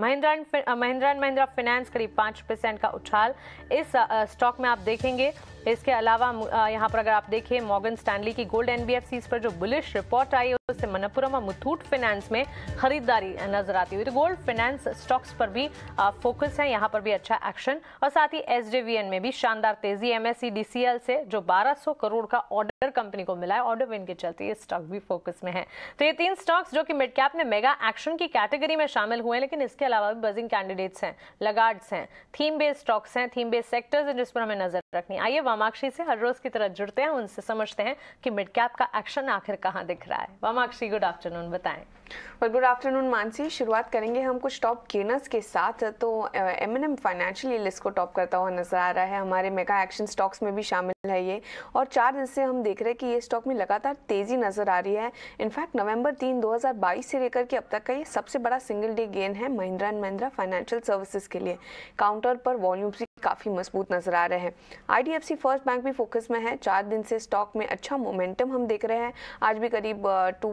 Mahindra Mahindra and Mahindra finance करीब पाँच percent का उछाल इस स्टॉक में आप देखेंगे इसके अलावा यहाँ पर अगर आप देखिए मॉगन स्टैंडली की गोल्ड एनबीएफसी पर जो बुलिश रिपोर्ट आई है उससे मनपुरम और मुथूट फाइनेंस में खरीदारी नजर आती हुई तो गोल्ड फाइनेंस स्टॉक्स पर भी फोकस है यहाँ पर भी अच्छा एक्शन और साथ ही एस में भी शानदार तेजी एमएससी डीसीएल से जो बारह करोड़ का ऑर्डर बेहतर कंपनी को मिला है ऑर्डर विन के चलते ये स्टॉक भी फोकस में है तो ये तीन स्टॉक्स जो कि मिड कैप में मेगा एक्शन की कैटेगरी में शामिल हुए हैं लेकिन इसके अलावा भी बजिंग कैंडिडेट्स हैं लगाड्स हैं थीम बेस्ड स्टॉक्स हैं थीम बेस्ड सेक्टर्स हैं जिस पर हमें नजर रखनी आइए वामाक्षी से हर रोज की तरह जुड़ते हैं उनसे समझते हैं कि मिड कैप का एक्शन आखिर कहाँ दिख रहा है वामाक्षी गुड आफ्टरनून बताएं वेल गुड आफ्टरनून मानसी शुरुआत करेंगे हम कुछ टॉप गेनर्स के साथ तो M N M financial list को टॉप करता हुआ नजर आ रहा है हमारे मेगा एक्शन स्टॉक्स में भी शामिल है ये और चार दिन से हम देख रहे हैं कि ये स्टॉक में लगातार तेजी नजर आ रही है इनफैक्ट नवंबर तीन 2022 से लेकर के अब तक का ये सबसे बड़ा सिंगल डे गेन है Mahindra and Mahindra financial services के लिए काउंटर पर वॉल्यूम्स काफ़ी मजबूत नजर आ रहे हैं आई फर्स्ट बैंक भी फोकस में है चार दिन से स्टॉक में अच्छा मोमेंटम हम देख रहे हैं आज भी करीब टू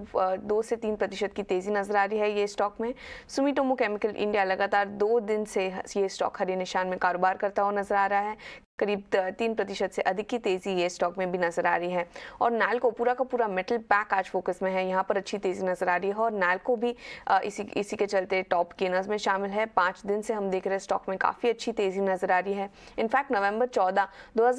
दो से तीन प्रतिशत की तेज़ी नजर आ रही है ये स्टॉक में सुमिटोमो केमिकल इंडिया लगातार दो दिन से ये स्टॉक हरे निशान में कारोबार करता हुआ नजर आ रहा है करीब तीन प्रतिशत से अधिक की तेजी ये स्टॉक में भी नजर आ रही है और नाल को पूरा का पूरा मेटल पैक आज फोकस में है यहाँ पर अच्छी तेजी नजर आ रही है और नाल को भी इसी इसी के चलते टॉप गेनर्स में शामिल है पाँच दिन से हम देख रहे हैं स्टॉक में काफ़ी अच्छी तेजी नजर आ रही है इनफैक्ट नवम्बर चौदह दो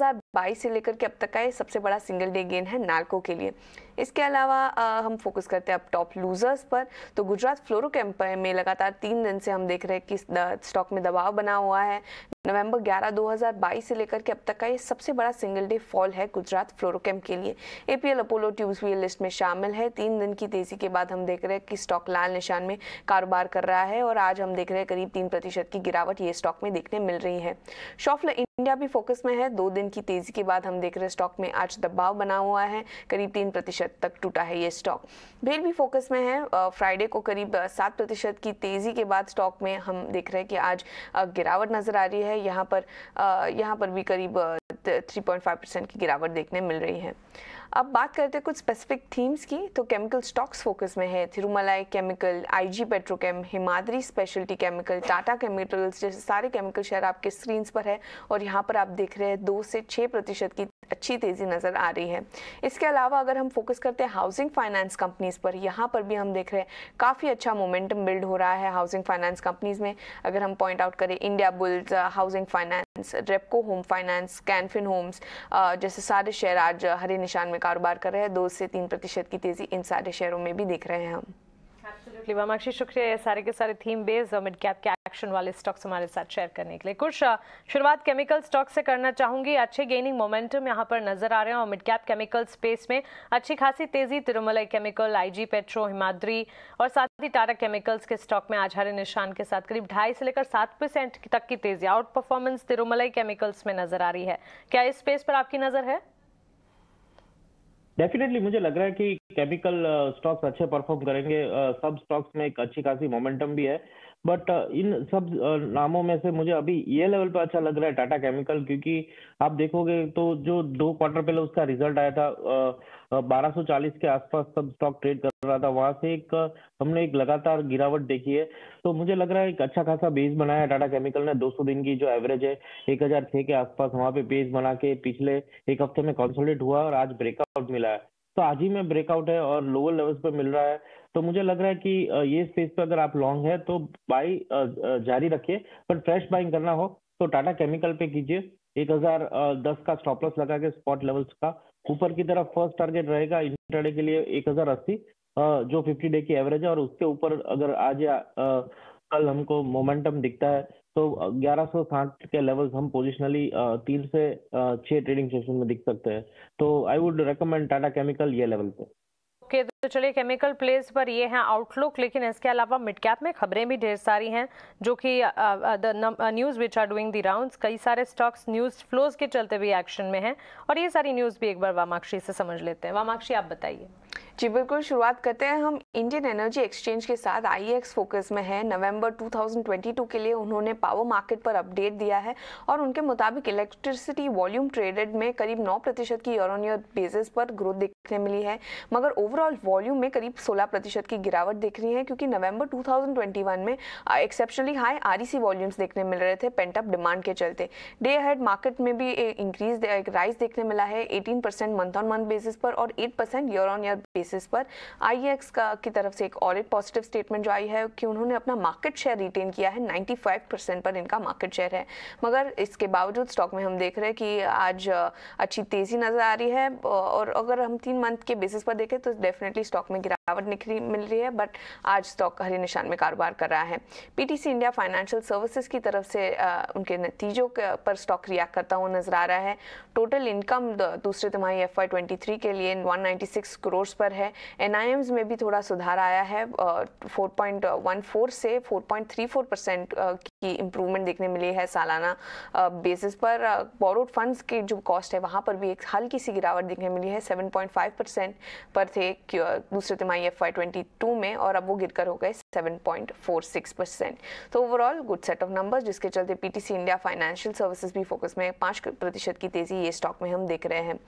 से लेकर के अब तक का ये सबसे बड़ा सिंगल डे गेन है नालको के लिए इसके अलावा आ, हम फोकस करते हैं अब टॉप लूजर्स पर तो गुजरात फ्लोरो कैंप में लगातार तीन दिन से हम देख रहे हैं कि स्टॉक में दबाव बना हुआ है नवंबर 11 2022 से लेकर के अब तक का ये सबसे बड़ा सिंगल डे फॉल है गुजरात फ्लोरोकेम के लिए एपीएल अपोलो ट्यूब्स भी लिस्ट में शामिल है तीन दिन की तेजी के बाद हम देख रहे हैं कि स्टॉक लाल निशान में कारोबार कर रहा है और आज हम देख रहे हैं करीब तीन प्रतिशत की गिरावट ये स्टॉक में देखने मिल रही है शॉफल इंडिया भी फोकस में है दो दिन की तेजी के बाद हम देख रहे हैं स्टॉक में आज दबाव बना हुआ है करीब तीन प्रतिशत तक टूटा है ये स्टॉक भेल भी फोकस में है फ्राइडे को करीब सात प्रतिशत की तेजी के बाद स्टॉक में हम देख रहे हैं कि आज गिरावट नजर आ रही है है यहाँ पर यहाँ पर भी करीब 3.5 परसेंट की गिरावट देखने मिल रही है अब बात करते हैं कुछ स्पेसिफिक थीम्स की तो केमिकल स्टॉक्स फोकस में है Thirumalai chemical IG petrochem Himadri speciality chemical Tata chemicals जैसे सारे केमिकल शेयर आपके स्क्रीन्स पर है और यहाँ पर आप देख रहे हैं दो से छः प्रतिशत की अच्छी तेज़ी नज़र आ रही है इसके अलावा अगर हम फोकस करते हैं हाउसिंग फाइनेंस कंपनीज़ पर यहाँ पर भी हम देख रहे हैं काफ़ी अच्छा मोमेंटम बिल्ड हो रहा है हाउसिंग फाइनेंस कंपनीज़ में अगर हम पॉइंट आउट करें India bulls housing finance Repco home finance Canfin homes जैसे सारे शेयर आज uh, हरे निशान में कारोबार कर रहे हैं दो से तीन प्रतिशत की तेज़ी इन सारे शेयरों में भी देख रहे हैं हम एब्सोल्युटली वा माक्षी शुक्रिया ये सारे के सारे थीम बेस्ड और मिड कैप के एक्शन वाले स्टॉक्स हमारे साथ शेयर करने के लिए कुछ शुरुआत केमिकल स्टॉक से करना चाहूंगी अच्छे गेनिंग मोमेंटम यहाँ पर नजर आ रहे हैं और मिड कैप केमिकल स्पेस में अच्छी खासी तेजी Tirumalai chemical IG petro Himadri और साथ ही टाटा केमिकल्स के स्टॉक में आज हरे निशान के साथ करीब ढाई से लेकर सात परसेंट तक की तेजी आउट परफॉर्मेंस तिरुमलाई केमिकल्स में नजर आ रही है क्या इस स्पेस पर आपकी नजर है डेफिनेटली मुझे लग रहा है कि केमिकल स्टॉक्स uh, अच्छे परफॉर्म करेंगे सब uh, स्टॉक्स में एक अच्छी खासी मोमेंटम भी है बट uh, इन सब uh, नामों में से मुझे अभी ये लेवल पे अच्छा लग रहा है टाटा केमिकल क्योंकि आप देखोगे तो जो दो क्वार्टर पहले उसका रिजल्ट आया था uh, बारह सौ चालीस के आसपास सब स्टॉक ट्रेड कर रहा था वहां से एक हमने एक लगातार गिरावट देखी है तो मुझे लग रहा है एक अच्छा खासा बेस बनाया है टाटा केमिकल ने 200 दिन की जो एवरेज है एक के आसपास वहां पे बेस बना के पिछले एक हफ्ते में कंसोलिडेट हुआ और आज ब्रेकआउट मिला है तो आज ही में ब्रेकआउट है और लोअर लेवल्स पर मिल रहा है तो मुझे लग रहा है कि ये स्पेस पर अगर आप लॉन्ग है तो बाई जारी रखिए पर फ्रेश बाइंग करना हो तो टाटा केमिकल पे कीजिए एक हजार दस का स्टॉप लॉस लगा के स्पॉट लेवल्स का ऊपर की तरफ फर्स्ट टारगेट रहेगा इंटरडे के लिए एक हजार अस्सी जो फिफ्टी डे की एवरेज है और उसके ऊपर अगर आज या कल हमको मोमेंटम दिखता है तो ग्यारह के लेवल्स हम पोजिशनली तीन से छह ट्रेडिंग सेशन में दिख सकते हैं तो I would recommend Tata chemical ये लेवल पे ओके okay, तो चलिए केमिकल प्लेस पर ये है आउटलुक लेकिन इसके अलावा मिड कैप में खबरें भी ढेर सारी हैं जो कि news which are doing the rounds कई सारे स्टॉक्स न्यूज़ फ्लोज के चलते भी एक्शन में हैं और ये सारी न्यूज़ भी एक बार वामाक्षी से समझ लेते हैं वामाक्षी आप बताइए जी बिल्कुल शुरुआत करते हैं हम इंडियन एनर्जी एक्सचेंज के साथ आई फोकस e में है नवंबर 2022 के लिए उन्होंने पावर मार्केट पर अपडेट दिया है और उनके मुताबिक इलेक्ट्रिसिटी वॉल्यूम ट्रेडेड में करीब 9 प्रतिशत की ईयर ऑन ईयर बेसिस पर ग्रोथ देखने मिली है मगर ओवरऑल वॉल्यूम में करीब 16 प्रतिशत की गिरावट दिख रही है क्योंकि नवंबर 2021 में एक्सेप्शनली हाई आरईसी वॉल्यूम्स देखने मिल रहे थे पेंटअप डिमांड के चलते डे हेड मार्केट में भी एक इंक्रीज एक राइज देखने मिला है 18 percent month on month basis पर और 8 percent year on year basis पर आई e का की तरफ से एक और एक पॉजिटिव स्टेटमेंट जो आई है कि उन्होंने अपना मार्केट शेयर रिटेन किया है नाइन्टी परसेंट पर इनका मार्केट शेयर है मगर इसके बावजूद स्टॉक में हम देख रहे हैं कि आज अच्छी तेजी नज़र आ रही है और अगर हम तीन मंथ के बेसिस पर देखें तो डेफिनेटली स्टॉक में गिरा गिरावट निकली मिल रही है बट आज स्टॉक हरे निशान में कारोबार कर रहा है पीटीसी इंडिया फाइनेंशियल सर्विसेज की तरफ से आ, उनके नतीजों पर स्टॉक रिएक्ट करता हुआ नजर आ रहा है टोटल इनकम दूसरे तिमाही एफ आई के लिए 196 करोड़ पर है एन में भी थोड़ा सुधार आया है फोर से फोर परसेंट की इम्प्रूवमेंट देखने मिली है सालाना बेसिस पर बोरोड फंड्स के जो कॉस्ट है वहाँ पर भी एक हल्की सी गिरावट देखने मिली है सेवन परसेंट पर थे दूसरे तिमाही ई एफ आई में और अब वो गिरकर हो गए 7.46 परसेंट तो overall good set of numbers जिसके चलते पीटीसी इंडिया फाइनेंशियल सर्विसेज भी फोकस में पाँच प्रतिशत की तेजी ये स्टॉक में हम देख रहे हैं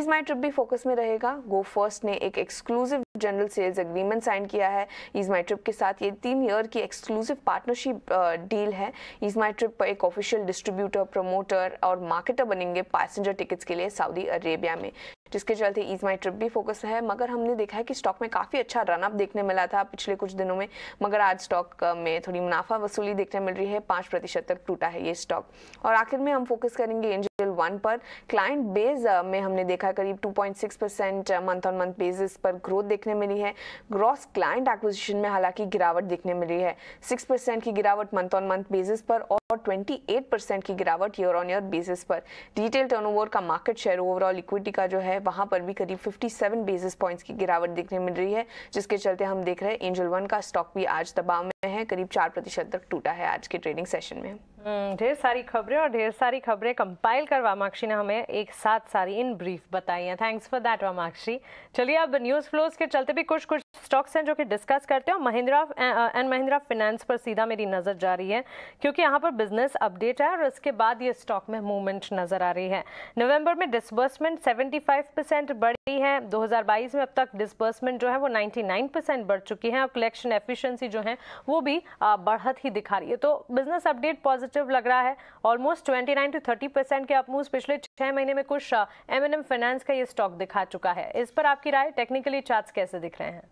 ईज माई ट्रिप भी फोकस में रहेगा गो फर्स्ट ने एक exclusive general sales agreement sign किया है ईज माई ट्रिप के साथ ये तीन ईयर की एक्सक्लूसिव पार्टनरशिप डील है ईज माई ट्रिप एक ऑफिशियल डिस्ट्रीब्यूटर प्रमोटर और मार्केटर बनेंगे पैसेंजर टिकट्स के लिए सऊदी अरेबिया में जिसके चलते ईज माई ट्रिप भी फोकस है मगर हमने देखा है कि स्टॉक में काफ़ी अच्छा रनअप देखने मिला था पिछले कुछ दिनों में मगर आज स्टॉक में थोड़ी मुनाफा वसूली देखने मिल रही है पाँच प्रतिशत तक टूटा है ये स्टॉक और आखिर में हम फोकस करेंगे कैपिटल वन पर क्लाइंट बेस uh, में हमने देखा करीब 2.6 percent month on month basis पर ग्रोथ देखने मिली है ग्रॉस क्लाइंट एक्विजिशन में हालांकि गिरावट देखने मिली है 6 परसेंट की गिरावट मंथ ऑन मंथ बेसिस पर और 28 परसेंट की गिरावट ईयर ऑन ईयर बेसिस पर रिटेल टर्न का मार्केट शेयर ओवरऑल इक्विटी का जो है वहां पर भी करीब फिफ्टी बेसिस पॉइंट्स की गिरावट देखने मिल रही है जिसके चलते हम देख रहे हैं एंजल वन का स्टॉक भी आज दबाव में है करीब चार प्रतिशत तक टूटा है आज के ट्रेडिंग सेशन में हम्म, ढेर सारी खबरें और ढेर सारी खबरें कंपाइल कर वामाक्षी ने हमें एक साथ सारी इन ब्रीफ बताई हैं थैंक्स फॉर दैट वामाक्षी चलिए अब न्यूज़ फ्लोज के चलते भी कुछ कुछ स्टॉक्स हैं जो कि डिस्कस करते हैं और महिंद्रा एंड महिंद्रा फिनेंस पर सीधा मेरी नज़र जा रही है क्योंकि यहाँ पर बिजनेस अपडेट है और इसके बाद ये स्टॉक में मूवमेंट नज़र आ रही है नवंबर में डिसबर्समेंट 75 परसेंट बढ़ी है 2022 में अब तक डिसबर्समेंट जो है वो 99 परसेंट बढ़ चुकी है और कलेक्शन एफिशेंसी जो है वो भी बढ़त ही दिखा रही है तो बिजनेस अपडेट पॉजिटिव लग रहा है ऑलमोस्ट ट्वेंटी टू थर्टी के अपमूव पिछले छः महीने में कुछ एम फाइनेंस का ये स्टॉक दिखा चुका है इस पर आपकी राय टेक्निकली चार्ट्स कैसे दिख रहे हैं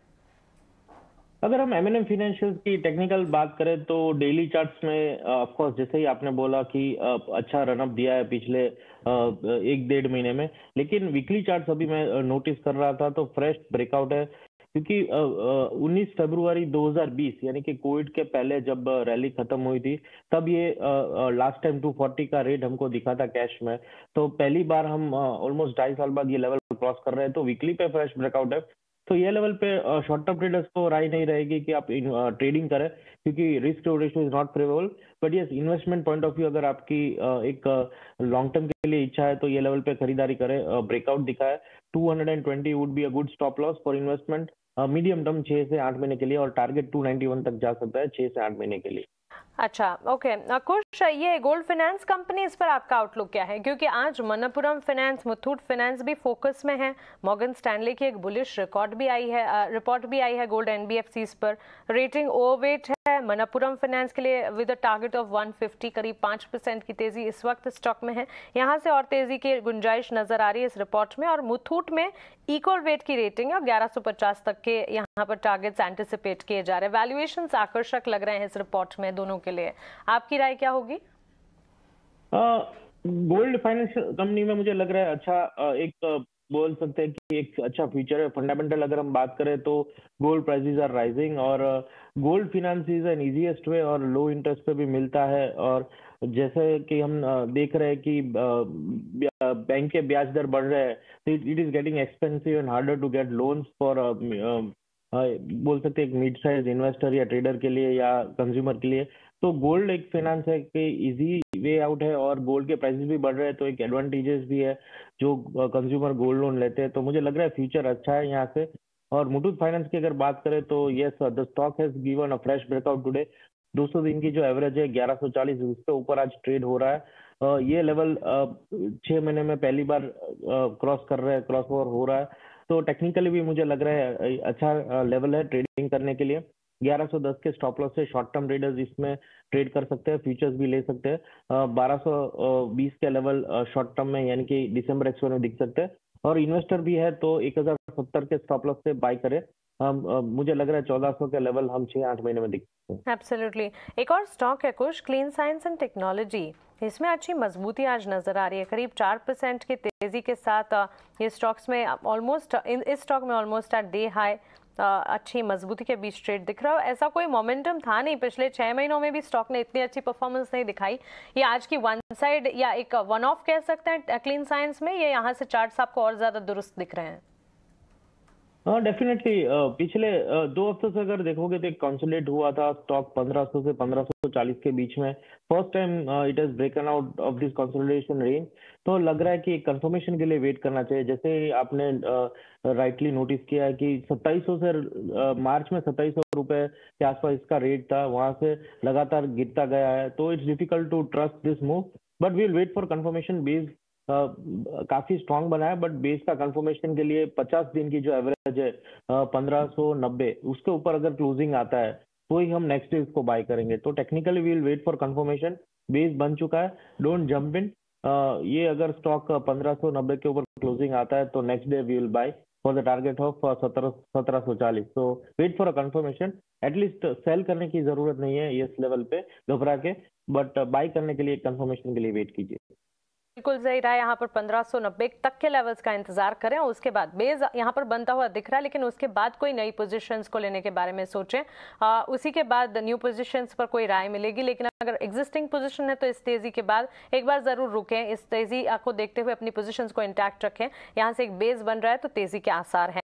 अगर हम एम एन एम फाइनेंशियल की टेक्निकल बात करें तो डेली चार्ट्स में ऑफकोर्स uh, जैसे ही आपने बोला कि uh, अच्छा रनअप दिया है पिछले uh, एक डेढ़ महीने में लेकिन वीकली चार्ट्स अभी मैं नोटिस कर रहा था तो फ्रेश ब्रेकआउट है क्योंकि 19 फरवरी 2020 यानी कि कोविड के पहले जब रैली खत्म हुई थी तब ये लास्ट टाइम 240 का रेट हमको दिखा था कैश में तो पहली बार हम ऑलमोस्ट ढाई साल बाद ये लेवल क्रॉस कर रहे हैं तो वीकली पे फ्रेश ब्रेकआउट है तो ये लेवल पे शॉर्ट टर्म ट्रेडर्स को राय नहीं रहेगी कि आप ट्रेडिंग uh, करें क्योंकि risk to is not favourable but yes investment point of view अगर आपकी uh, एक लॉन्ग uh, टर्म के लिए इच्छा है तो ये लेवल पे खरीदारी करें ब्रेकआउट दिखाए है 220 would be a good stop loss for investment medium term छह से आठ महीने के लिए और टारगेट 291 तक जा सकता है छह से आठ महीने के लिए अच्छा ओके अकुश ये गोल्ड फाइनेंस कंपनी इस पर आपका आउटलुक क्या है क्योंकि आज मनपुरम फाइनेंस मुथूट फाइनेंस भी फोकस में है मॉगन स्टैनली की एक बुलिश रिकॉर्ड भी आई है रिपोर्ट uh, भी आई है गोल्ड एनबीएफसीज पर रेटिंग ओवरवेट है है मनपुरम फाइनेंस के लिए विद अ टारगेट ऑफ 150 करीब 5 परसेंट की तेजी इस वक्त स्टॉक में है यहाँ से और तेजी की गुंजाइश नजर आ रही है इस रिपोर्ट में और मुथूट में इक्वल वेट की रेटिंग है और ग्यारह तक के यहाँ पर टारगेट्स एंटिसिपेट किए जा रहे हैं वैल्युएशन आकर्षक लग रहे हैं इस रिपोर्ट में दोनों के लिए आपकी राय क्या होगी गोल्ड फाइनेंशियल कंपनी में मुझे लग रहा है अच्छा एक बोल सकते हैं कि एक अच्छा फ्यूचर है फंडामेंटल अगर हम बात करें तो गोल्ड प्राइसेस आर राइजिंग और gold finance is an easiest way और लो इंटरेस्ट पे भी मिलता है और जैसे कि हम देख रहे हैं कि बैंक के ब्याज दर बढ़ रहे हैं तो it is getting expensive and harder to get loans for बोल सकते एक मिड साइज इन्वेस्टर या ट्रेडर के लिए या कंज्यूमर के लिए तो गोल्ड एक फाइनेंस है कि इजी वे आउट है और गोल्ड के प्राइसेस भी बढ़ रहे हैं तो एक एडवांटेजेस भी है जो कंज्यूमर गोल्ड लोन लेते हैं तो मुझे लग रहा है फ्यूचर अच्छा है यहाँ से और मुटूट फाइनेंस की अगर बात करें तो ये the stock has given a fresh breakout today 200 दिन की जो एवरेज है ग्यारह उसके ऊपर आज ट्रेड हो रहा है uh, ये लेवल uh, छह महीने में पहली बार क्रॉस uh, कर रहा है क्रॉस ओवर हो रहा है तो टेक्निकली भी मुझे लग रहा है अच्छा लेवल है ट्रेडिंग करने के लिए 1110 के स्टॉप लॉस से शॉर्ट टर्म ट्रेडर्स इसमें ट्रेड कर सकते हैं फ्यूचर्स भी ले सकते हैं 1220 के लेवल शॉर्ट टर्म में यानी कि दिसंबर एक्सपायर में दिख सकते हैं और इन्वेस्टर भी है तो एक हजार सत्तर के स्टॉप लॉस से बाय करें हम मुझे लग रहा है 1400 के लेवल हम छह आठ महीने में दिख एब्सोल्युटली एक और स्टॉक है कुछ क्लीन साइंस एंड टेक्नोलॉजी इसमें अच्छी मजबूती आज नजर आ रही है करीब चार परसेंट की तेजी के साथ ये स्टॉक्स में ऑलमोस्ट इस स्टॉक में ऑलमोस्ट एट डे हाई अच्छी मजबूती के बीच ट्रेड दिख रहा है ऐसा कोई मोमेंटम था नहीं पिछले छह महीनों में भी स्टॉक ने इतनी अच्छी परफॉर्मेंस नहीं दिखाई ये आज की वन साइड या एक वन ऑफ कह सकते हैं क्लीन साइंस में ये यहाँ से चार्ट आपको और ज़्यादा दुरुस्त दिख रहे हैं हाँ डेफिनेटली पिछले दो हफ्तों से अगर देखोगे तो एक कंसोलिडेट हुआ था स्टॉक 1500 से 1540 के बीच में first time it has broken out of this consolidation range तो लग रहा है कि कंफर्मेशन के लिए वेट करना चाहिए जैसे आपने राइटली uh, नोटिस किया है कि 2700 से uh, मार्च में 2700 रुपए के आसपास इसका रेट था वहां से लगातार गिरता गया है तो it's difficult to trust this move but we'll wait for confirmation based काफी स्ट्रांग बना है बट बेस का कंफर्मेशन के लिए 50 दिन की जो एवरेज है पंद्रह सौ नब्बे उसके ऊपर अगर क्लोजिंग आता है तो ही हम नेक्स्ट डे इसको बाय करेंगे तो technically we'll wait for confirmation base बन चुका है डोंट जंप इन ये अगर स्टॉक पंद्रह सौ नब्बे के ऊपर क्लोजिंग आता है तो next day we will buy for the target of सत्रह सौ चालीस तो wait for a confirmation at least sell करने की जरूरत नहीं है इस लेवल पे घबरा के बट बाय करने के लिए कंफर्मेशन के लिए वेट कीजिए बिल्कुल सही रहा है यहाँ पर 1590 तक के लेवल्स का इंतजार करें और उसके बाद बेज यहाँ पर बनता हुआ दिख रहा है लेकिन उसके बाद कोई नई पोजीशंस को लेने के बारे में सोचें आ, उसी के बाद न्यू पोजीशंस पर कोई राय मिलेगी लेकिन अगर एग्जिस्टिंग पोजीशन है तो इस तेजी के बाद एक बार जरूर रुकें इस तेजी को देखते हुए अपनी पोजिशन को इंटैक्ट रखें यहाँ से एक बेस बन रहा है तो तेजी के आसार हैं